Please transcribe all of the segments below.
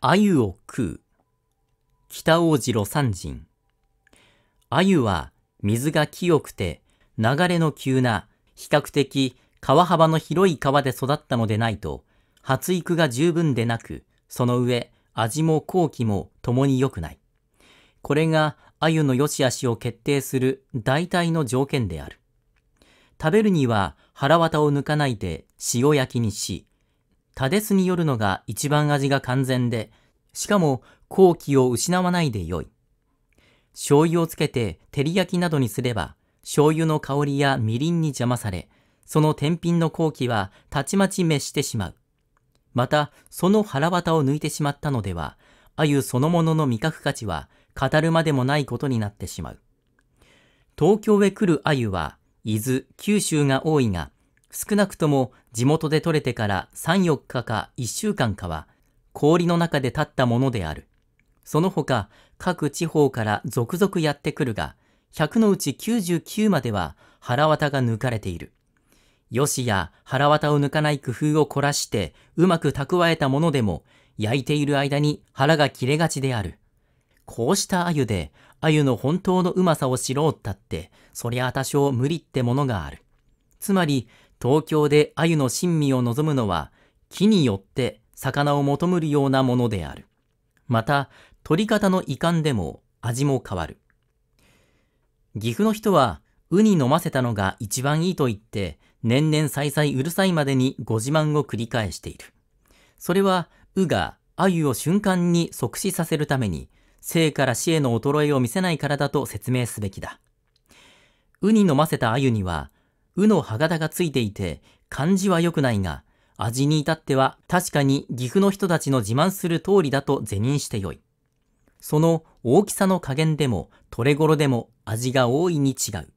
鮎を食う。北大路魯山人。鮎は水が清くて流れの急な比較的川幅の広い川で育ったのでないと発育が十分でなく、その上味も後期も共に良くない。これが鮎の良し悪しを決定する大体の条件である。食べるには腹綿を抜かないで塩焼きにし、タデスによるのが一番味が完全で、しかも後期を失わないでよい。醤油をつけて照り焼きなどにすれば、醤油の香りやみりんに邪魔され、その天品の後期はたちまち滅してしまう。また、その腹綿を抜いてしまったのでは、鮎そのものの味覚価値は語るまでもないことになってしまう。東京へ来る鮎は、伊豆、九州が多いが、少なくとも地元で採れてから3、4日か1週間かは氷の中で立ったものである。その他、各地方から続々やってくるが、100のうち99までは腹綿が抜かれている。よしや腹綿を抜かない工夫を凝らしてうまく蓄えたものでも焼いている間に腹が切れがちである。こうした鮎で鮎の本当のうまさを知ろうったって、そりゃ多少無理ってものがある。つまり、東京で鮎の神味を望むのは、木によって魚を求むるようなものである。また、取り方の遺憾でも味も変わる。岐阜の人は、ウに飲ませたのが一番いいと言って、年々さ々うるさいまでにご自慢を繰り返している。それは、ウが鮎を瞬間に即死させるために、生から死への衰えを見せないからだと説明すべきだ。ウに飲ませた鮎には、うの歯型がついていて、漢字は良くないが、味に至っては確かに岐阜の人たちの自慢する通りだと是認してよい。その大きさの加減でも、トレゴロでも味が大いに違う。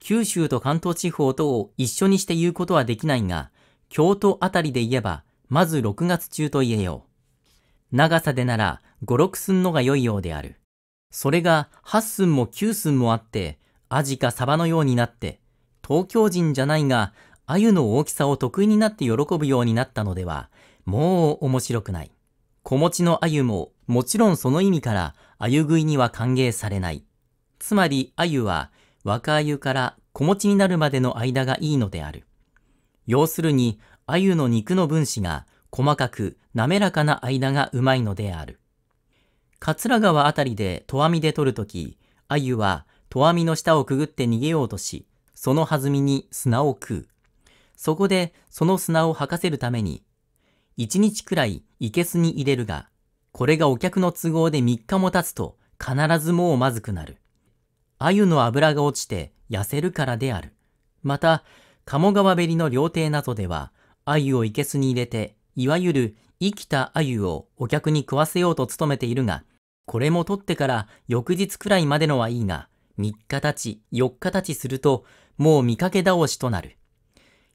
九州と関東地方とを一緒にして言うことはできないが、京都あたりで言えば、まず6月中と言えよう。長さでなら5、6寸のが良いようである。それが8寸も9寸もあって、アジかサバのようになって、東京人じゃないが、鮎の大きさを得意になって喜ぶようになったのでは、もう面白くない。子持ちの鮎も、もちろんその意味から、鮎食いには歓迎されない。つまり、鮎は、若鮎から子持ちになるまでの間がいいのである。要するに、鮎の肉の分子が、細かく、滑らかな間がうまいのである。桂川あたりで、とわみで取るとき、鮎は、とわみの下をくぐって逃げようとし、その弾みに砂を食う。そこでその砂を吐かせるために、一日くらい生けすに入れるが、これがお客の都合で3日も経つと必ずもうまずくなる。鮎の脂が落ちて痩せるからである。また、鴨川べりの料亭などでは、鮎を生けすに入れて、いわゆる生きた鮎をお客に食わせようと努めているが、これも取ってから翌日くらいまでのはいいが、3日経ち、4日経ちすると、もう見かけ倒しとなる。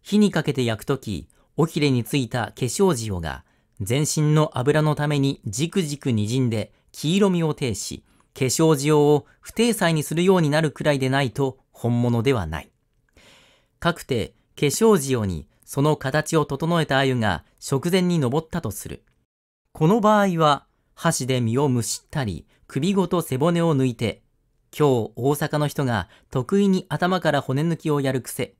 火にかけて焼くとき、尾ひれについた化粧塩が、全身の油のためにじくじく滲んで黄色みを呈し、化粧塩を不定裁にするようになるくらいでないと本物ではない。かくて化粧塩にその形を整えた鮎が食前に登ったとする。この場合は、箸で身をむしったり、首ごと背骨を抜いて今日大阪の人が得意に頭から骨抜きをやる癖。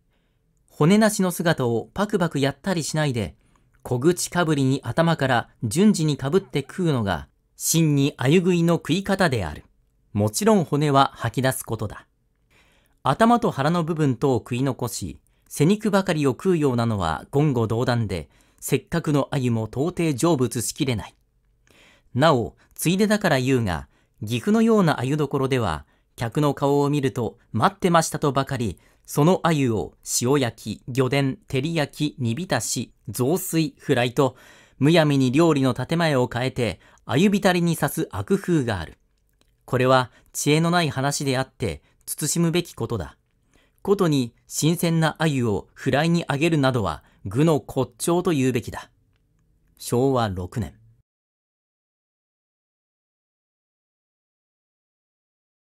骨なしの姿をパクパクやったりしないで、小口かぶりに頭から順次にかぶって食うのが、真に鮎食いの食い方である。もちろん骨は吐き出すことだ。頭と腹の部分とを食い残し、背肉ばかりを食うようなのは言語道断で、せっかくの鮎も到底成仏しきれない。なお、ついでだから言うが、岐阜のような鮎どころでは、客の顔を見ると、待ってましたとばかり、その鮎を塩焼き、魚伝、照り焼き、煮浸し、雑炊、フライと、むやみに料理の建前を変えて、鮎浸りに刺す悪風がある。これは知恵のない話であって、慎むべきことだ。ことに新鮮な鮎をフライにあげるなどは、愚の骨頂と言うべきだ。昭和6年。